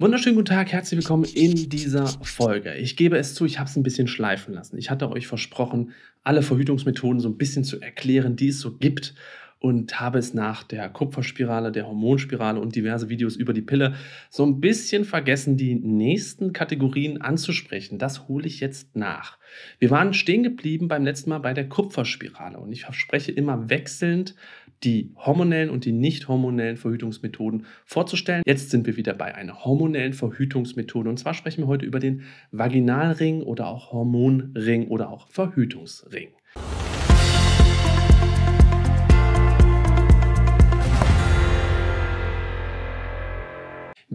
Wunderschönen guten Tag, herzlich willkommen in dieser Folge. Ich gebe es zu, ich habe es ein bisschen schleifen lassen. Ich hatte euch versprochen, alle Verhütungsmethoden so ein bisschen zu erklären, die es so gibt und habe es nach der Kupferspirale, der Hormonspirale und diverse Videos über die Pille so ein bisschen vergessen, die nächsten Kategorien anzusprechen. Das hole ich jetzt nach. Wir waren stehen geblieben beim letzten Mal bei der Kupferspirale und ich verspreche immer wechselnd die hormonellen und die nicht hormonellen Verhütungsmethoden vorzustellen. Jetzt sind wir wieder bei einer hormonellen Verhütungsmethode und zwar sprechen wir heute über den Vaginalring oder auch Hormonring oder auch Verhütungsring.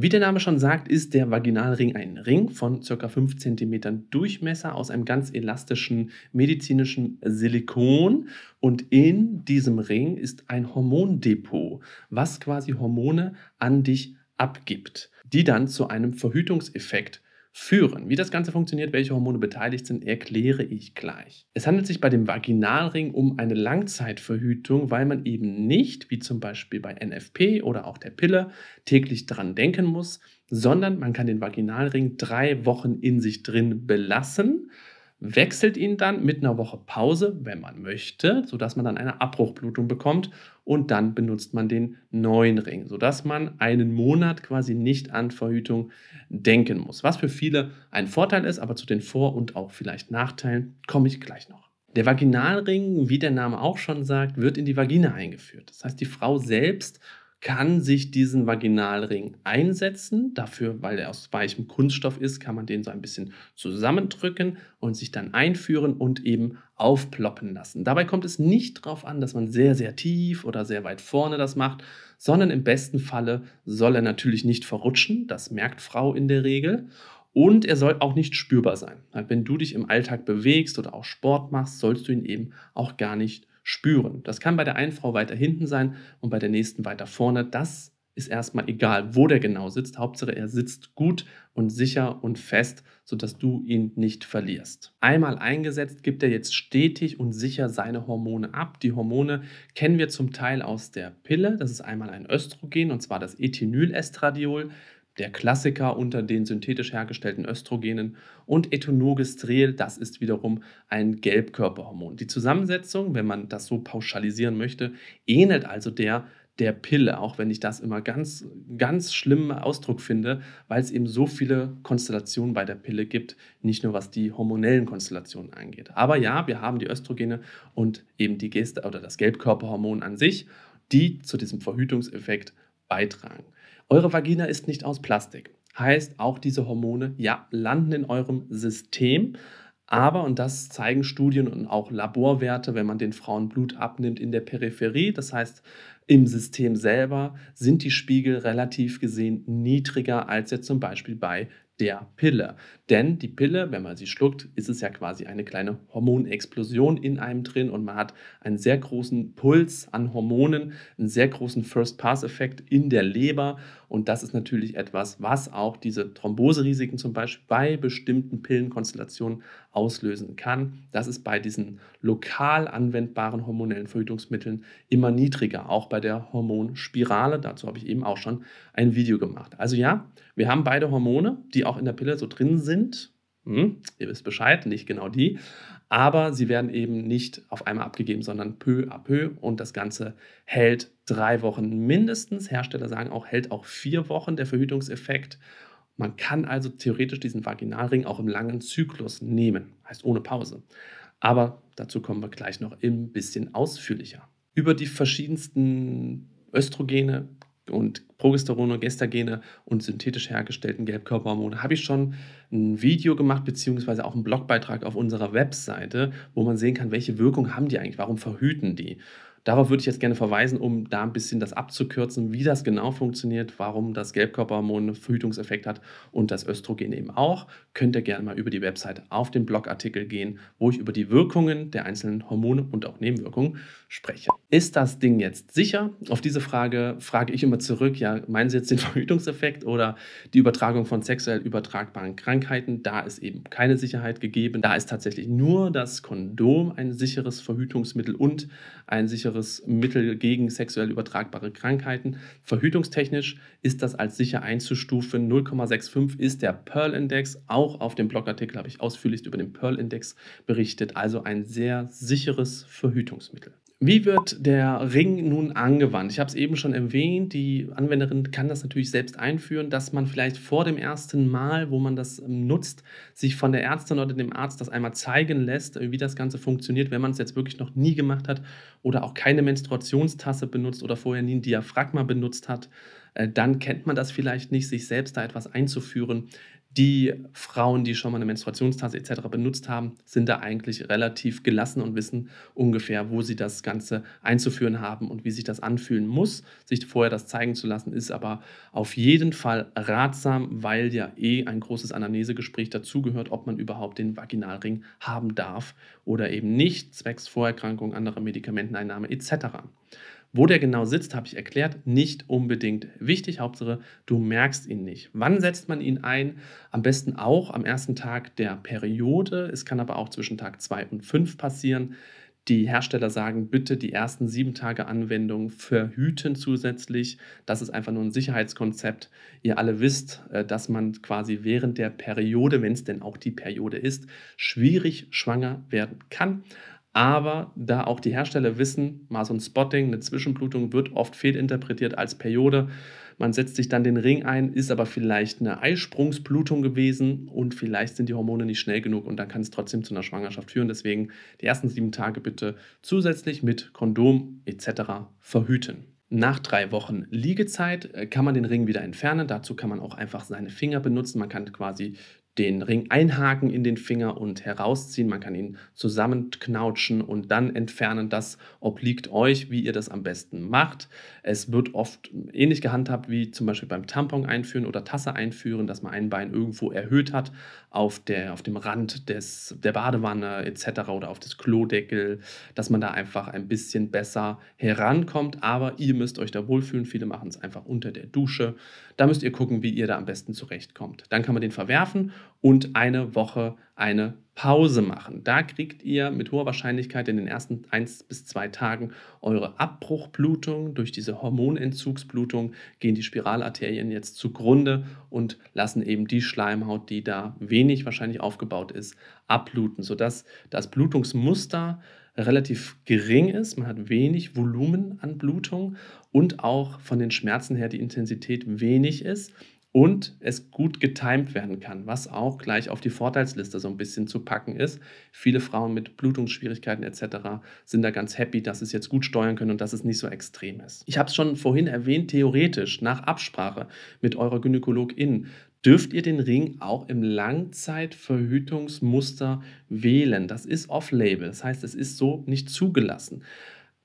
Wie der Name schon sagt, ist der Vaginalring ein Ring von ca. 5 cm Durchmesser aus einem ganz elastischen medizinischen Silikon. Und in diesem Ring ist ein Hormondepot, was quasi Hormone an dich abgibt, die dann zu einem Verhütungseffekt führen. Wie das Ganze funktioniert, welche Hormone beteiligt sind, erkläre ich gleich. Es handelt sich bei dem Vaginalring um eine Langzeitverhütung, weil man eben nicht, wie zum Beispiel bei NFP oder auch der Pille, täglich dran denken muss, sondern man kann den Vaginalring drei Wochen in sich drin belassen wechselt ihn dann mit einer Woche Pause, wenn man möchte, sodass man dann eine Abbruchblutung bekommt und dann benutzt man den neuen Ring, sodass man einen Monat quasi nicht an Verhütung denken muss, was für viele ein Vorteil ist, aber zu den Vor- und auch vielleicht Nachteilen komme ich gleich noch. Der Vaginalring, wie der Name auch schon sagt, wird in die Vagina eingeführt. Das heißt, die Frau selbst kann sich diesen Vaginalring einsetzen. Dafür, weil er aus weichem Kunststoff ist, kann man den so ein bisschen zusammendrücken und sich dann einführen und eben aufploppen lassen. Dabei kommt es nicht darauf an, dass man sehr, sehr tief oder sehr weit vorne das macht, sondern im besten Falle soll er natürlich nicht verrutschen. Das merkt Frau in der Regel. Und er soll auch nicht spürbar sein. Wenn du dich im Alltag bewegst oder auch Sport machst, sollst du ihn eben auch gar nicht spüren. Das kann bei der einen Frau weiter hinten sein und bei der nächsten weiter vorne. Das ist erstmal egal, wo der genau sitzt. Hauptsache, er sitzt gut und sicher und fest, sodass du ihn nicht verlierst. Einmal eingesetzt, gibt er jetzt stetig und sicher seine Hormone ab. Die Hormone kennen wir zum Teil aus der Pille. Das ist einmal ein Östrogen und zwar das Ethinylestradiol der Klassiker unter den synthetisch hergestellten Östrogenen und Ethanogestrel, das ist wiederum ein Gelbkörperhormon. Die Zusammensetzung, wenn man das so pauschalisieren möchte, ähnelt also der der Pille, auch wenn ich das immer ganz, ganz schlimm Ausdruck finde, weil es eben so viele Konstellationen bei der Pille gibt, nicht nur was die hormonellen Konstellationen angeht. Aber ja, wir haben die Östrogene und eben die Geste oder das Gelbkörperhormon an sich, die zu diesem Verhütungseffekt beitragen. Eure Vagina ist nicht aus Plastik. Heißt, auch diese Hormone, ja, landen in eurem System. Aber, und das zeigen Studien und auch Laborwerte, wenn man den Frauen Blut abnimmt in der Peripherie, das heißt im System selber, sind die Spiegel relativ gesehen niedriger als jetzt zum Beispiel bei der Pille. Denn die Pille, wenn man sie schluckt, ist es ja quasi eine kleine Hormonexplosion in einem drin und man hat einen sehr großen Puls an Hormonen, einen sehr großen First-Pass-Effekt in der Leber und das ist natürlich etwas, was auch diese Thromboserisiken zum Beispiel bei bestimmten Pillenkonstellationen auslösen kann. Das ist bei diesen lokal anwendbaren hormonellen Verhütungsmitteln immer niedriger, auch bei der Hormonspirale. Dazu habe ich eben auch schon ein Video gemacht. Also ja, wir haben beide Hormone, die auch in der Pille so drin sind sind. Hm, ihr wisst Bescheid, nicht genau die. Aber sie werden eben nicht auf einmal abgegeben, sondern peu à peu. Und das Ganze hält drei Wochen mindestens. Hersteller sagen auch, hält auch vier Wochen der Verhütungseffekt. Man kann also theoretisch diesen Vaginalring auch im langen Zyklus nehmen, heißt ohne Pause. Aber dazu kommen wir gleich noch ein bisschen ausführlicher. Über die verschiedensten Östrogene und Progesterone, Gestagene und synthetisch hergestellten Gelbkörperhormone habe ich schon ein Video gemacht, beziehungsweise auch einen Blogbeitrag auf unserer Webseite, wo man sehen kann, welche Wirkung haben die eigentlich, warum verhüten die. Darauf würde ich jetzt gerne verweisen, um da ein bisschen das abzukürzen, wie das genau funktioniert, warum das Gelbkörperhormon einen Verhütungseffekt hat und das Östrogen eben auch. Könnt ihr gerne mal über die Website auf den Blogartikel gehen, wo ich über die Wirkungen der einzelnen Hormone und auch Nebenwirkungen spreche. Ist das Ding jetzt sicher? Auf diese Frage frage ich immer zurück, ja, meinen Sie jetzt den Verhütungseffekt oder die Übertragung von sexuell übertragbaren Krankheiten? Da ist eben keine Sicherheit gegeben. Da ist tatsächlich nur das Kondom ein sicheres Verhütungsmittel und ein sicheres weiteres Mittel gegen sexuell übertragbare Krankheiten. Verhütungstechnisch ist das als sicher einzustufen. 0,65 ist der Pearl-Index. Auch auf dem Blogartikel habe ich ausführlich über den Pearl-Index berichtet. Also ein sehr sicheres Verhütungsmittel. Wie wird der Ring nun angewandt? Ich habe es eben schon erwähnt, die Anwenderin kann das natürlich selbst einführen, dass man vielleicht vor dem ersten Mal, wo man das ähm, nutzt, sich von der Ärztin oder dem Arzt das einmal zeigen lässt, äh, wie das Ganze funktioniert, wenn man es jetzt wirklich noch nie gemacht hat oder auch keine Menstruationstasse benutzt oder vorher nie ein Diaphragma benutzt hat äh, dann kennt man das vielleicht nicht, sich selbst da etwas einzuführen, die Frauen, die schon mal eine Menstruationstasse etc. benutzt haben, sind da eigentlich relativ gelassen und wissen ungefähr, wo sie das Ganze einzuführen haben und wie sich das anfühlen muss. Sich vorher das zeigen zu lassen, ist aber auf jeden Fall ratsam, weil ja eh ein großes Anamnesegespräch dazugehört, ob man überhaupt den Vaginalring haben darf oder eben nicht, zwecks Vorerkrankung, anderer Medikamenteneinnahme etc. Wo der genau sitzt, habe ich erklärt, nicht unbedingt wichtig. Hauptsache, du merkst ihn nicht. Wann setzt man ihn ein? Am besten auch am ersten Tag der Periode. Es kann aber auch zwischen Tag 2 und 5 passieren. Die Hersteller sagen, bitte die ersten sieben Tage Anwendung verhüten zusätzlich. Das ist einfach nur ein Sicherheitskonzept. Ihr alle wisst, äh, dass man quasi während der Periode, wenn es denn auch die Periode ist, schwierig schwanger werden kann. Aber da auch die Hersteller wissen, mal so ein Spotting, eine Zwischenblutung wird oft fehlinterpretiert als Periode. Man setzt sich dann den Ring ein, ist aber vielleicht eine Eisprungsblutung gewesen und vielleicht sind die Hormone nicht schnell genug und dann kann es trotzdem zu einer Schwangerschaft führen. Deswegen die ersten sieben Tage bitte zusätzlich mit Kondom etc. verhüten. Nach drei Wochen Liegezeit äh, kann man den Ring wieder entfernen. Dazu kann man auch einfach seine Finger benutzen. Man kann quasi den Ring einhaken in den Finger und herausziehen. Man kann ihn zusammenknautschen und dann entfernen. Das obliegt euch, wie ihr das am besten macht. Es wird oft ähnlich gehandhabt wie zum Beispiel beim Tampon einführen oder Tasse einführen, dass man ein Bein irgendwo erhöht hat auf, der, auf dem Rand des, der Badewanne etc. oder auf das Klodeckel, dass man da einfach ein bisschen besser herankommt. Aber ihr müsst euch da wohlfühlen. Viele machen es einfach unter der Dusche. Da müsst ihr gucken, wie ihr da am besten zurechtkommt. Dann kann man den verwerfen und eine Woche eine Pause machen. Da kriegt ihr mit hoher Wahrscheinlichkeit in den ersten eins bis zwei Tagen eure Abbruchblutung. Durch diese Hormonentzugsblutung gehen die Spiralarterien jetzt zugrunde und lassen eben die Schleimhaut, die da wenig wahrscheinlich aufgebaut ist, abbluten, sodass das Blutungsmuster relativ gering ist, man hat wenig Volumen an Blutung und auch von den Schmerzen her die Intensität wenig ist und es gut getimt werden kann, was auch gleich auf die Vorteilsliste so ein bisschen zu packen ist. Viele Frauen mit Blutungsschwierigkeiten etc. sind da ganz happy, dass sie es jetzt gut steuern können und dass es nicht so extrem ist. Ich habe es schon vorhin erwähnt, theoretisch nach Absprache mit eurer Gynäkologin dürft ihr den Ring auch im Langzeitverhütungsmuster wählen. Das ist off-label, das heißt, es ist so nicht zugelassen.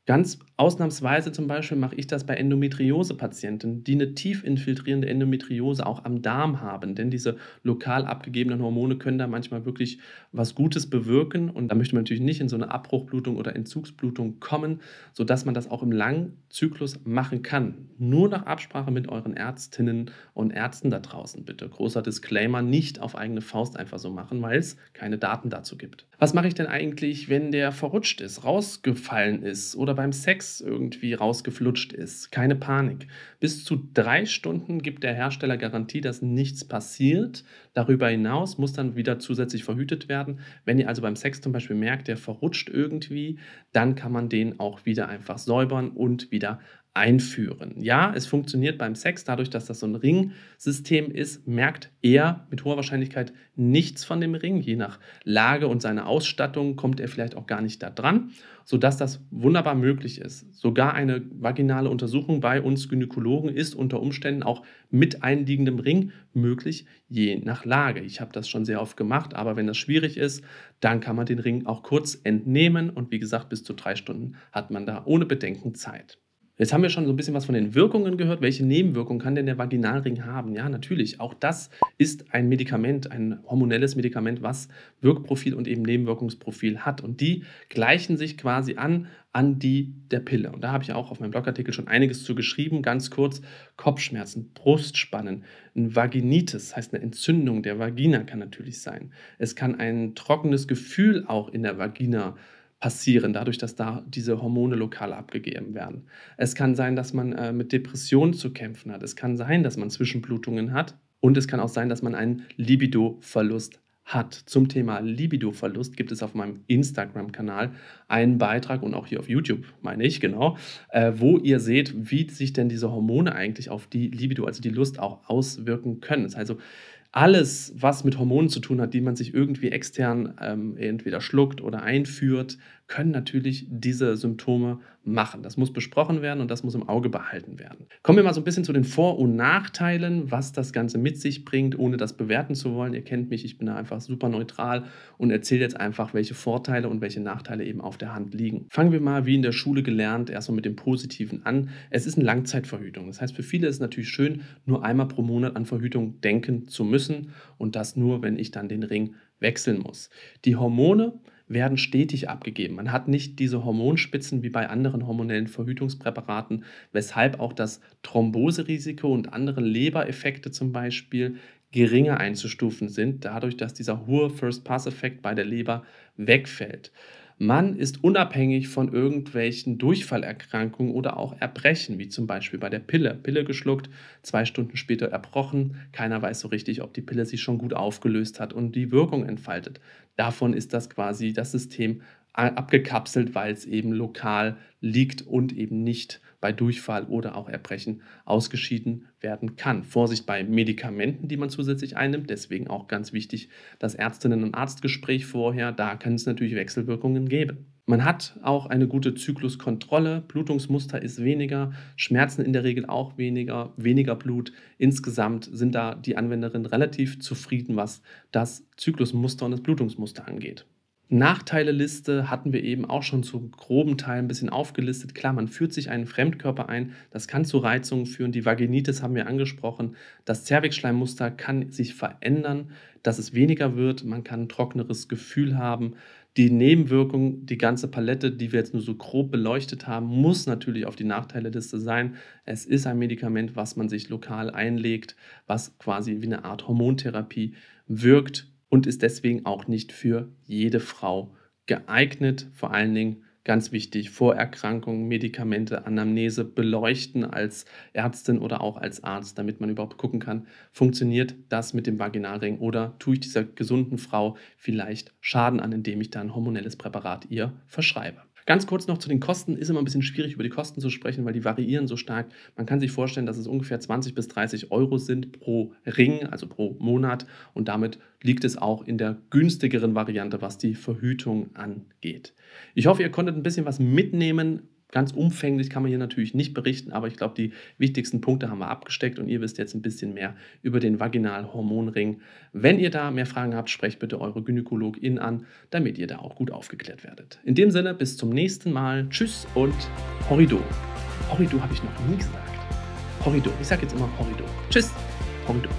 Ganz ausnahmsweise zum Beispiel mache ich das bei Endometriose-Patienten, die eine tief infiltrierende Endometriose auch am Darm haben, denn diese lokal abgegebenen Hormone können da manchmal wirklich was Gutes bewirken und da möchte man natürlich nicht in so eine Abbruchblutung oder Entzugsblutung kommen, sodass man das auch im langen Zyklus machen kann. Nur nach Absprache mit euren Ärztinnen und Ärzten da draußen bitte. Großer Disclaimer, nicht auf eigene Faust einfach so machen, weil es keine Daten dazu gibt. Was mache ich denn eigentlich, wenn der verrutscht ist, rausgefallen ist oder oder beim Sex irgendwie rausgeflutscht ist. Keine Panik. Bis zu drei Stunden gibt der Hersteller Garantie, dass nichts passiert. Darüber hinaus muss dann wieder zusätzlich verhütet werden. Wenn ihr also beim Sex zum Beispiel merkt, der verrutscht irgendwie, dann kann man den auch wieder einfach säubern und wieder einführen. Ja, es funktioniert beim Sex dadurch, dass das so ein Ringsystem ist, merkt er mit hoher Wahrscheinlichkeit nichts von dem Ring. Je nach Lage und seiner Ausstattung kommt er vielleicht auch gar nicht da dran, sodass das wunderbar möglich ist. Sogar eine vaginale Untersuchung bei uns Gynäkologen ist unter Umständen auch mit einliegendem Ring möglich, je nach Lage. Ich habe das schon sehr oft gemacht, aber wenn das schwierig ist, dann kann man den Ring auch kurz entnehmen und wie gesagt, bis zu drei Stunden hat man da ohne Bedenken Zeit. Jetzt haben wir schon so ein bisschen was von den Wirkungen gehört. Welche Nebenwirkungen kann denn der Vaginalring haben? Ja, natürlich. Auch das ist ein Medikament, ein hormonelles Medikament, was Wirkprofil und eben Nebenwirkungsprofil hat. Und die gleichen sich quasi an an die der Pille. Und da habe ich auch auf meinem Blogartikel schon einiges zu geschrieben. Ganz kurz: Kopfschmerzen, Brustspannen, ein Vaginitis, heißt eine Entzündung der Vagina, kann natürlich sein. Es kann ein trockenes Gefühl auch in der Vagina sein passieren, dadurch, dass da diese Hormone lokal abgegeben werden. Es kann sein, dass man äh, mit Depressionen zu kämpfen hat. Es kann sein, dass man Zwischenblutungen hat. Und es kann auch sein, dass man einen Libidoverlust hat. Zum Thema Libidoverlust gibt es auf meinem Instagram-Kanal einen Beitrag und auch hier auf YouTube, meine ich genau, äh, wo ihr seht, wie sich denn diese Hormone eigentlich auf die Libido, also die Lust auch auswirken können. Das heißt also alles, was mit Hormonen zu tun hat, die man sich irgendwie extern ähm, entweder schluckt oder einführt, können natürlich diese Symptome machen. Das muss besprochen werden und das muss im Auge behalten werden. Kommen wir mal so ein bisschen zu den Vor- und Nachteilen, was das Ganze mit sich bringt, ohne das bewerten zu wollen. Ihr kennt mich, ich bin da einfach super neutral und erzähle jetzt einfach, welche Vorteile und welche Nachteile eben auf der Hand liegen. Fangen wir mal, wie in der Schule gelernt, erstmal mit dem Positiven an. Es ist eine Langzeitverhütung. Das heißt, für viele ist es natürlich schön, nur einmal pro Monat an Verhütung denken zu müssen und das nur, wenn ich dann den Ring wechseln muss. Die Hormone, werden stetig abgegeben. Man hat nicht diese Hormonspitzen wie bei anderen hormonellen Verhütungspräparaten, weshalb auch das Thromboserisiko und andere Lebereffekte zum Beispiel geringer einzustufen sind, dadurch, dass dieser hohe First-Pass-Effekt bei der Leber wegfällt. Man ist unabhängig von irgendwelchen Durchfallerkrankungen oder auch Erbrechen, wie zum Beispiel bei der Pille. Pille geschluckt, zwei Stunden später erbrochen. Keiner weiß so richtig, ob die Pille sich schon gut aufgelöst hat und die Wirkung entfaltet. Davon ist das quasi das System abgekapselt, weil es eben lokal liegt und eben nicht bei Durchfall oder auch Erbrechen ausgeschieden werden kann. Vorsicht bei Medikamenten, die man zusätzlich einnimmt. Deswegen auch ganz wichtig das Ärztinnen- und Arztgespräch vorher. Da kann es natürlich Wechselwirkungen geben. Man hat auch eine gute Zykluskontrolle, Blutungsmuster ist weniger, Schmerzen in der Regel auch weniger, weniger Blut. Insgesamt sind da die Anwenderinnen relativ zufrieden, was das Zyklusmuster und das Blutungsmuster angeht. Nachteileliste hatten wir eben auch schon zu groben Teil ein bisschen aufgelistet. Klar, man führt sich einen Fremdkörper ein, das kann zu Reizungen führen. Die Vaginitis haben wir angesprochen. Das Zervixschleimmuster kann sich verändern, dass es weniger wird. Man kann ein trockeneres Gefühl haben. Die Nebenwirkung, die ganze Palette, die wir jetzt nur so grob beleuchtet haben, muss natürlich auf die Nachteileliste sein. Es ist ein Medikament, was man sich lokal einlegt, was quasi wie eine Art Hormontherapie wirkt und ist deswegen auch nicht für jede Frau geeignet. Vor allen Dingen ganz wichtig, Vorerkrankungen, Medikamente, Anamnese beleuchten als Ärztin oder auch als Arzt, damit man überhaupt gucken kann, funktioniert das mit dem Vaginalring oder tue ich dieser gesunden Frau vielleicht Schaden an, indem ich da ein hormonelles Präparat ihr verschreibe. Ganz kurz noch zu den Kosten. Ist immer ein bisschen schwierig, über die Kosten zu sprechen, weil die variieren so stark. Man kann sich vorstellen, dass es ungefähr 20 bis 30 Euro sind pro Ring, also pro Monat. Und damit liegt es auch in der günstigeren Variante, was die Verhütung angeht. Ich hoffe, ihr konntet ein bisschen was mitnehmen Ganz umfänglich kann man hier natürlich nicht berichten, aber ich glaube, die wichtigsten Punkte haben wir abgesteckt und ihr wisst jetzt ein bisschen mehr über den Vaginalhormonring. Wenn ihr da mehr Fragen habt, sprecht bitte eure Gynäkologin an, damit ihr da auch gut aufgeklärt werdet. In dem Sinne, bis zum nächsten Mal. Tschüss und Horrido. Horrido habe ich noch nie gesagt. Horrido. Ich sage jetzt immer Horrido. Tschüss. Horrido.